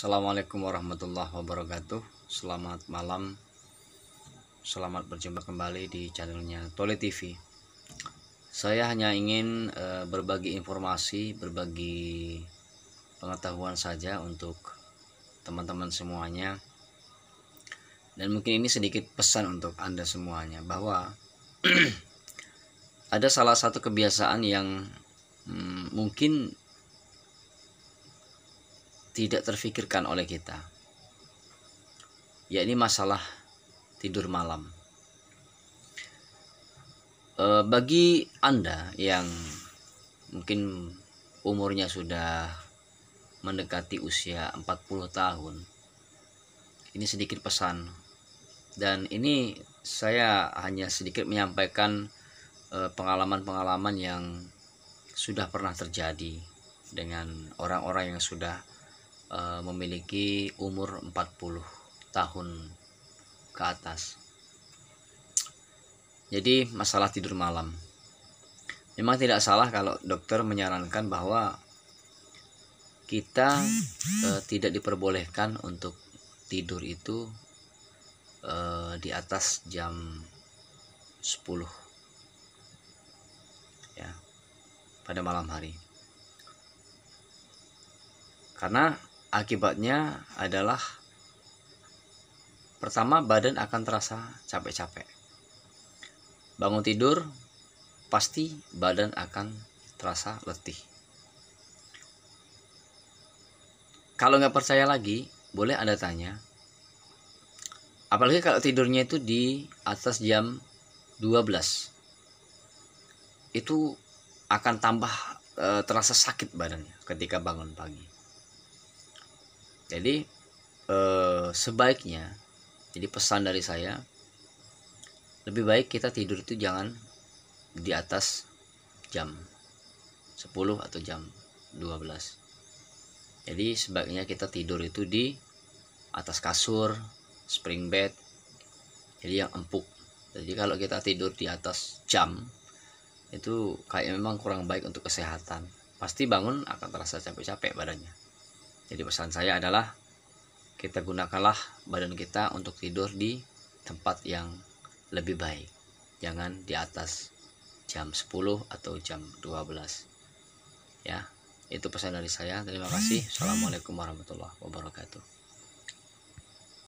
Assalamualaikum warahmatullahi wabarakatuh Selamat malam Selamat berjumpa kembali di channelnya Tole TV Saya hanya ingin eh, berbagi informasi Berbagi pengetahuan saja untuk teman-teman semuanya Dan mungkin ini sedikit pesan untuk Anda semuanya Bahwa ada salah satu kebiasaan yang mm, mungkin tidak terfikirkan oleh kita yakni masalah tidur malam e, bagi anda yang mungkin umurnya sudah mendekati usia 40 tahun ini sedikit pesan dan ini saya hanya sedikit menyampaikan e, pengalaman-pengalaman yang sudah pernah terjadi dengan orang-orang yang sudah Eh, memiliki umur 40 tahun ke atas. Jadi masalah tidur malam. Memang tidak salah kalau dokter menyarankan bahwa kita e, tidak diperbolehkan untuk tidur itu e, di atas jam 10 ya pada malam hari. Karena Akibatnya adalah pertama badan akan terasa capek-capek. Bangun tidur pasti badan akan terasa letih. Kalau nggak percaya lagi, boleh Anda tanya. Apalagi kalau tidurnya itu di atas jam 12. Itu akan tambah e, terasa sakit badannya ketika bangun pagi jadi eh, sebaiknya jadi pesan dari saya lebih baik kita tidur itu jangan di atas jam 10 atau jam 12 jadi sebaiknya kita tidur itu di atas kasur spring bed jadi yang empuk jadi kalau kita tidur di atas jam itu kayak memang kurang baik untuk kesehatan pasti bangun akan terasa capek-capek badannya jadi pesan saya adalah kita gunakanlah badan kita untuk tidur di tempat yang lebih baik. Jangan di atas jam 10 atau jam 12. Ya, itu pesan dari saya. Terima kasih. Assalamualaikum warahmatullahi wabarakatuh.